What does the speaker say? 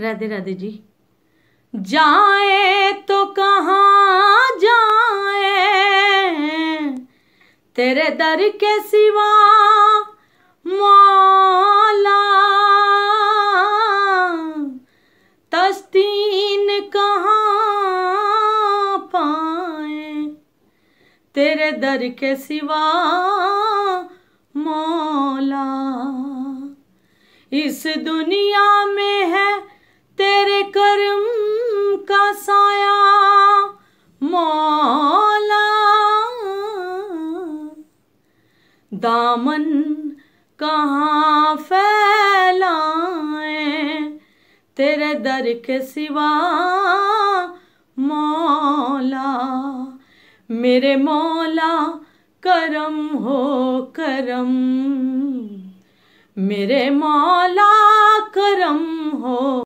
राधे राधे जी जाए तो कहाँ जाए तेरे दर के सिवा मौला तस्तीन कहाँ पाए तेरे दर के सिवा मौला इस दुनिया में है बसाया मौला दामन कहाँ फैलाए तेरे दर के सिवा मौला मेरे मौला करम हो करम मेरे मौला